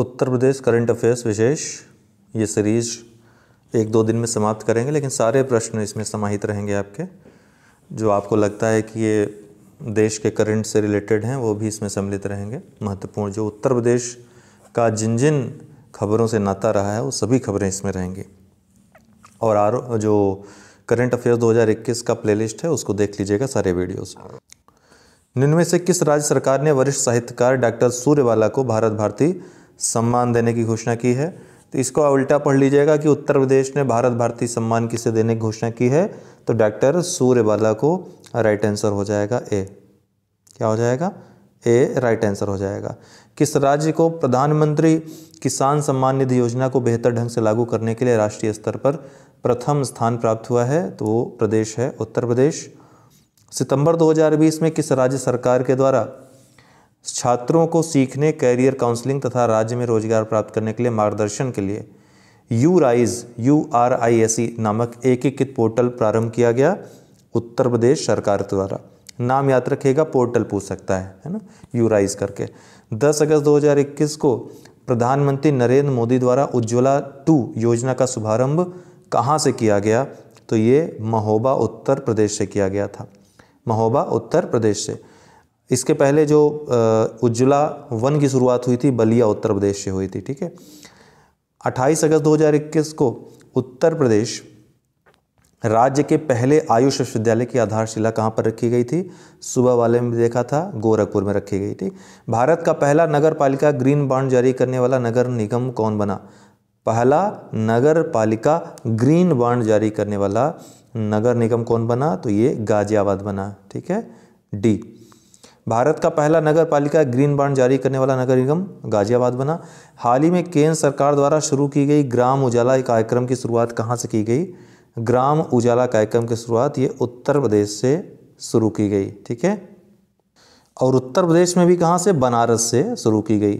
उत्तर प्रदेश current affairs विशेष ये series एक दो दिन में समाप्त करेंगे लेकिन सारे प्रश्न इसमें समाहित रहेंगे आपके जो आपको लगता है कि ये देश के करंट से रिलेटेड हैं वो भी इसमें सम्मिलित रहेंगे महत्वपूर्ण जो उत्तर प्रदेश का जिन जिन खबरों से नाता रहा है वो सभी खबरें इसमें रहेंगी और आर जो करंट अफेयर्स 2021 का प्लेलिस्ट है उसको देख लीजिएगा सारे वीडियोस निम्न में से किस राज्य सरकार ने वरिष्ठ साहित्यकार डॉक्टर सूर्यवाला को भारत भारती सम्मान देने की घोषणा की है तो इसको उल्टा पढ़ लीजिएगा कि उत्तर प्रदेश ने भारत भारती सम्मान किसे देने की घोषणा की है तो डॉक्टर सूर्यबाला को राइट आंसर हो जाएगा ए क्या हो जाएगा ए राइट आंसर हो जाएगा किस राज्य को प्रधानमंत्री किसान सम्मान निधि योजना को बेहतर ढंग से लागू करने के लिए राष्ट्रीय स्तर पर प्रथम स्थान प्राप्त हुआ है तो वो प्रदेश है उत्तर प्रदेश सितंबर 2020 में किस राज्य सरकार के द्वारा छात्रों को सीखने कैरियर काउंसलिंग तथा राज्य में रोजगार प्राप्त करने के लिए मार्गदर्शन के लिए U rise U R I S E नामक एकीकृत पोर्टल प्रारंभ किया गया उत्तर प्रदेश सरकार द्वारा नाम याद रखेगा पोर्टल पूछ सकता है है ना यू राइज करके 10 अगस्त 2021 को प्रधानमंत्री नरेंद्र मोदी द्वारा उज्ज्वला टू योजना का शुभारंभ कहाँ से किया गया तो ये महोबा उत्तर प्रदेश से किया गया था महोबा उत्तर प्रदेश से इसके पहले जो उज्ज्वला वन की शुरुआत हुई थी बलिया उत्तर प्रदेश से हुई थी ठीक है 28 अगस्त 2021 को उत्तर प्रदेश राज्य के पहले आयुष विश्वविद्यालय की आधारशिला कहाँ पर रखी गई थी सुबह वाले में देखा था गोरखपुर में रखी गई थी भारत का पहला नगर पालिका ग्रीन बॉन्ड जारी करने वाला नगर निगम कौन बना पहला नगर पालिका ग्रीन बॉन्ड जारी करने वाला नगर निगम कौन बना तो ये गाजियाबाद बना ठीक है डी भारत का पहला नगर पालिका ग्रीन बांड जारी करने वाला नगर निगम गाजियाबाद बना हाल ही में केंद्र सरकार द्वारा शुरू की गई ग्राम उजाला कार्यक्रम की शुरुआत कहाँ से की गई ग्राम उजाला कार्यक्रम की शुरुआत ये उत्तर प्रदेश से शुरू की गई ठीक है और उत्तर प्रदेश में भी कहाँ से बनारस से शुरू की गई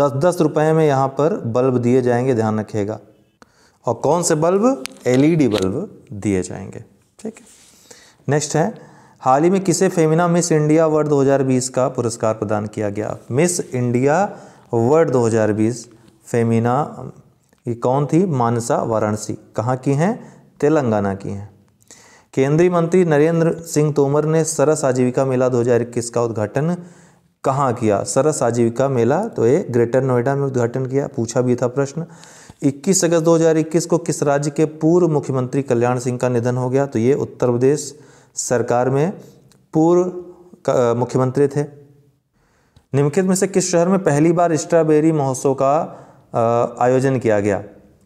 दस दस रुपये में यहाँ पर बल्ब दिए जाएंगे ध्यान रखिएगा और कौन से बल्ब एलईडी बल्ब दिए जाएंगे ठीक है नेक्स्ट है हाल ही में किसे फेमिना मिस इंडिया वर्ल्ड 2020 का पुरस्कार प्रदान किया गया मिस इंडिया वर्ल्ड 2020 फेमिना ये कौन थी मानसा वाराणसी कहाँ की हैं तेलंगाना की हैं केंद्रीय मंत्री नरेंद्र सिंह तोमर ने सरस आजीविका मेला 2021 का उद्घाटन कहाँ किया सरस आजीविका मेला तो ये ग्रेटर नोएडा में उद्घाटन किया पूछा भी था प्रश्न 21 अगस्त 2021 को किस राज्य के पूर्व मुख्यमंत्री कल्याण सिंह का निधन हो गया तो ये उत्तर प्रदेश सरकार में पूर्व मुख्यमंत्री थे निम्नलिखित में से किस शहर में पहली बार स्ट्रॉबेरी महोत्सव का आयोजन किया गया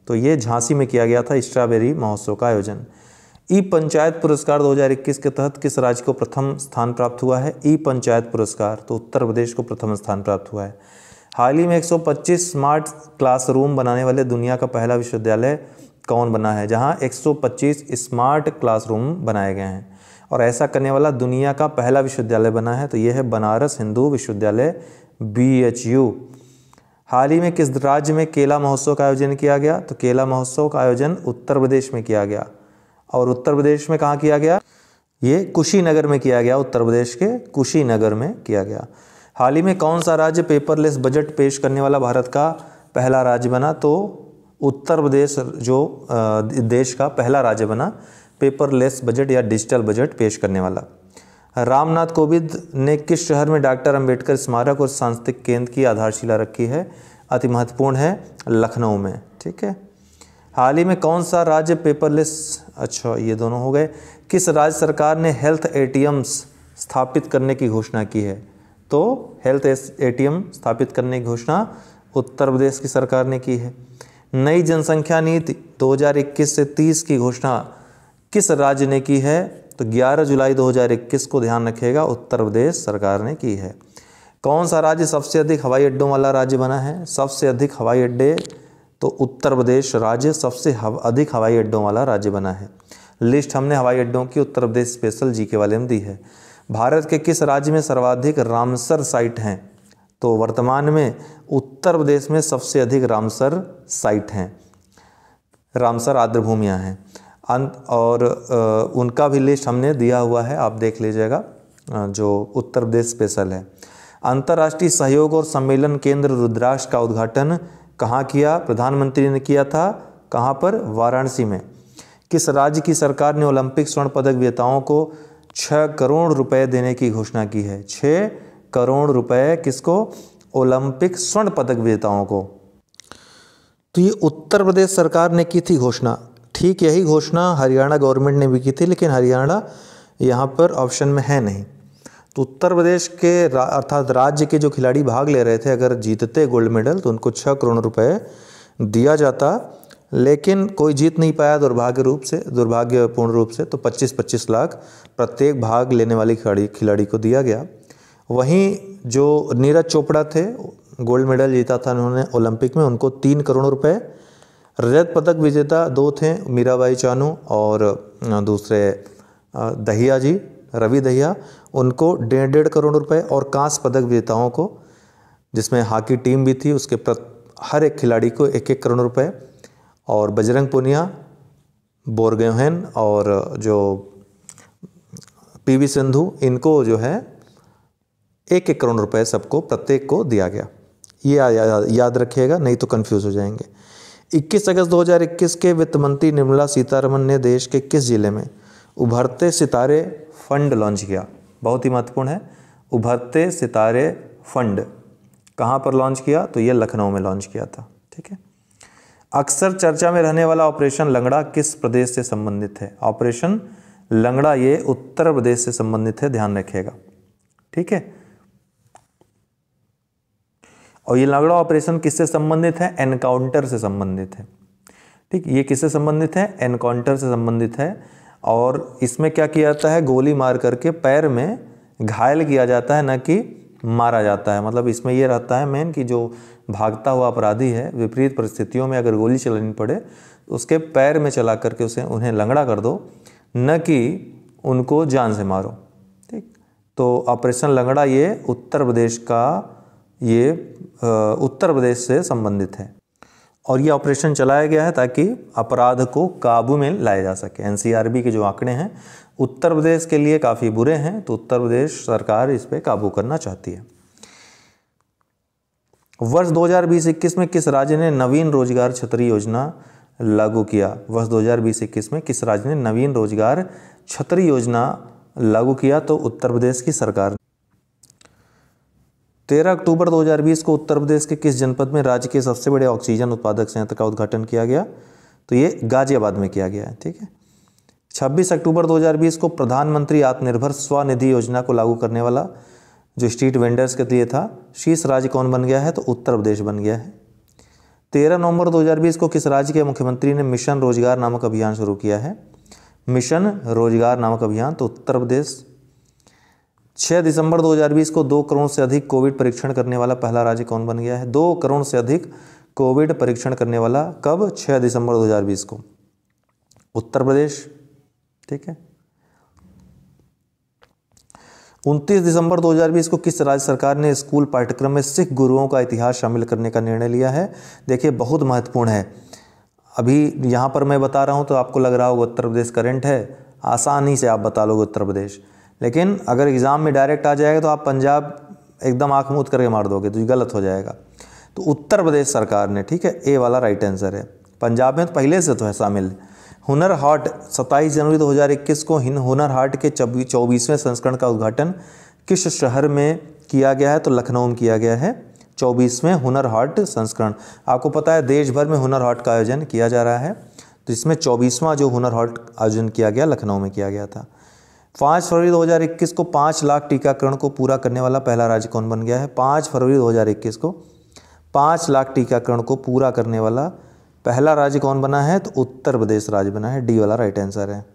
तो ये झांसी में किया गया था स्ट्रॉबेरी महोत्सव का आयोजन ई पंचायत पुरस्कार 2021 के तहत किस राज्य को प्रथम स्थान प्राप्त हुआ है ई पंचायत पुरस्कार तो उत्तर प्रदेश को प्रथम स्थान प्राप्त हुआ है हाल ही में 125 स्मार्ट क्लासरूम बनाने वाले दुनिया का पहला विश्वविद्यालय कौन बना है जहां 125 स्मार्ट क्लासरूम बनाए गए हैं और ऐसा करने वाला दुनिया का पहला विश्वविद्यालय बना है तो यह है बनारस हिंदू विश्वविद्यालय बी एच यू हाल ही में किस राज्य में केला महोत्सव का आयोजन किया गया तो केला महोत्सव का आयोजन उत्तर प्रदेश में किया गया और उत्तर प्रदेश में कहाँ किया गया ये कुशीनगर में किया गया उत्तर प्रदेश के कुशीनगर में किया गया हाल ही में कौन सा राज्य पेपरलेस बजट पेश करने वाला भारत का पहला राज्य बना तो उत्तर प्रदेश जो देश का पहला राज्य बना पेपरलेस बजट या डिजिटल बजट पेश करने वाला रामनाथ कोविंद ने किस शहर में डॉक्टर अंबेडकर स्मारक और सांस्कृतिक केंद्र की आधारशिला रखी है अति महत्वपूर्ण है लखनऊ में ठीक है हाल ही में कौन सा राज्य पेपरलेस अच्छा ये दोनों हो गए किस राज्य सरकार ने हेल्थ ए स्थापित करने की घोषणा की है तो हेल्थ ए स्थापित करने की घोषणा उत्तर प्रदेश की सरकार ने की है नई जनसंख्या नीति 2021 से 30 की घोषणा किस राज्य ने की है तो 11 जुलाई 2021 को ध्यान रखेगा उत्तर प्रदेश सरकार ने की है कौन सा राज्य सबसे अधिक हवाई अड्डों वाला राज्य बना है सबसे अधिक हवाई अड्डे तो उत्तर प्रदेश राज्य सबसे हव, अधिक हवाई अड्डों वाला राज्य बना है लिस्ट हमने हवाई अड्डों की उत्तर प्रदेश स्पेशल जी के वाले में दी है भारत के किस राज्य में सर्वाधिक रामसर साइट हैं तो वर्तमान में उत्तर प्रदेश में सबसे अधिक रामसर साइट हैं रामसर आर्द्रभूमियाँ हैं अंत और उनका भी लिस्ट हमने दिया हुआ है आप देख लीजिएगा जो उत्तर प्रदेश स्पेशल है अंतर्राष्ट्रीय सहयोग और सम्मेलन केंद्र रुद्राक्ष का उद्घाटन कहाँ किया प्रधानमंत्री ने किया था कहाँ पर वाराणसी में किस राज्य की सरकार ने ओलंपिक स्वर्ण पदक विजेताओं को छः करोड़ रुपए देने की घोषणा की है छः करोड़ रुपए किसको ओलंपिक स्वर्ण पदक विजेताओं को तो ये उत्तर प्रदेश सरकार ने की थी घोषणा ठीक यही घोषणा हरियाणा गवर्नमेंट ने भी की थी लेकिन हरियाणा यहाँ पर ऑप्शन में है नहीं तो उत्तर प्रदेश के रा, अर्थात राज्य के जो खिलाड़ी भाग ले रहे थे अगर जीतते गोल्ड मेडल तो उनको छः करोड़ रुपए दिया जाता लेकिन कोई जीत नहीं पाया दुर्भाग्य रूप से दुर्भाग्यपूर्ण रूप से तो 25-25 लाख प्रत्येक भाग लेने वाली खिलाड़ी खिलाड़ी को दिया गया वहीं जो नीरज चोपड़ा थे गोल्ड मेडल जीता था उन्होंने ओलंपिक में उनको तीन करोड़ रुपए रजत पदक विजेता दो थे मीराबाई चानू और दूसरे दहिया जी रवि दहिया उनको डेढ़ डेढ़ करोड़ रुपए और कांस पदक विजेताओं को जिसमें हॉकी टीम भी थी उसके प्रत हर एक खिलाड़ी को एक एक करोड़ रुपए और बजरंग पुनिया बोरगोहन और जो पीवी सिंधु इनको जो है एक एक करोड़ रुपए सबको प्रत्येक को दिया गया ये याद रखिएगा नहीं तो कन्फ्यूज़ हो जाएंगे 21 अगस्त 2021 के वित्त मंत्री निर्मला सीतारमन ने देश के किस जिले में उभरते सितारे फंड लॉन्च किया बहुत ही महत्वपूर्ण है उभरते सितारे फंड कहाँ पर लॉन्च किया तो यह लखनऊ में लॉन्च किया था ठीक है अक्सर चर्चा में रहने वाला ऑपरेशन लंगड़ा किस प्रदेश से संबंधित है ऑपरेशन लंगड़ा ये उत्तर प्रदेश से संबंधित है ध्यान रखिएगा ठीक है और ये लांगड़ा ऑपरेशन किससे संबंधित है एनकाउंटर से संबंधित है ठीक ये किससे संबंधित है एनकाउंटर से संबंधित है और इसमें क्या किया जाता है गोली मार करके पैर में घायल किया जाता है ना कि मारा जाता है मतलब इसमें यह रहता है मेन कि जो भागता हुआ अपराधी है विपरीत परिस्थितियों में अगर गोली चलानी पड़े उसके पैर में चला करके उसे उन्हें लंगड़ा कर दो न कि उनको जान से मारो ठीक तो ऑपरेशन लंगड़ा ये उत्तर प्रदेश का ये उत्तर प्रदेश से संबंधित है और ये ऑपरेशन चलाया गया है ताकि अपराध को काबू में लाया जा सके एनसीआरबी के जो आंकड़े हैं उत्तर प्रदेश के लिए काफ़ी बुरे हैं तो उत्तर प्रदेश सरकार इस पर काबू करना चाहती है वर्ष 2020-21 में किस राज्य ने नवीन रोजगार छतरी योजना लागू किया वर्ष 2020-21 में किस राज्य ने नवीन रोजगार छतरी योजना लागू किया तो उत्तर प्रदेश की सरकार 13 अक्टूबर 2020 को उत्तर प्रदेश के किस जनपद में राज्य के सबसे बड़े ऑक्सीजन उत्पादक संयंत्र का उद्घाटन किया गया तो ये गाजियाबाद में किया गया है ठीक है 26 अक्टूबर 2020 को प्रधानमंत्री आत्मनिर्भर स्वनिधि योजना को लागू करने वाला जो स्ट्रीट वेंडर्स के लिए था शीर्ष राज्य कौन बन गया है तो उत्तर प्रदेश बन गया है तेरह नवंबर 2020 को किस राज्य के मुख्यमंत्री ने मिशन रोजगार नामक अभियान शुरू किया है मिशन रोजगार नामक अभियान तो उत्तर प्रदेश छः दिसंबर 2020 को दो करोड़ से अधिक कोविड परीक्षण करने वाला पहला राज्य कौन बन गया है दो करोड़ से अधिक कोविड परीक्षण करने वाला कब छह दिसंबर 2020 को उत्तर प्रदेश ठीक है 29 दिसंबर 2020 को किस राज्य सरकार ने स्कूल पाठ्यक्रम में सिख गुरुओं का इतिहास शामिल करने का निर्णय लिया है देखिए बहुत महत्वपूर्ण है अभी यहाँ पर मैं बता रहा हूँ तो आपको लग रहा होगा उत्तर प्रदेश करेंट है आसानी से आप बता लोगे उत्तर प्रदेश लेकिन अगर एग्ज़ाम में डायरेक्ट आ जाएगा तो आप पंजाब एकदम आँख मूत करके मार दोगे तो ये गलत हो जाएगा तो उत्तर प्रदेश सरकार ने ठीक है ए वाला राइट आंसर है पंजाब में तो पहले से तो है शामिल हुनर हाट सत्ताईस जनवरी 2021 को हिन हुनर हाट के चौबीसवें संस्करण का उद्घाटन किस शहर में किया गया है तो लखनऊ में किया गया है चौबीसवें हुनर हाट संस्करण आपको पता है देश भर में हुनर हाट का आयोजन किया जा रहा है तो इसमें चौबीसवां जो हुनर हाट आयोजन किया गया लखनऊ में किया गया था पाँच फरवरी 2021 को पाँच लाख टीकाकरण को पूरा करने वाला पहला राज्य कौन बन गया है पाँच फरवरी 2021 को पाँच लाख टीकाकरण को पूरा करने वाला पहला राज्य कौन बना है तो उत्तर प्रदेश राज्य बना है डी वाला राइट आंसर है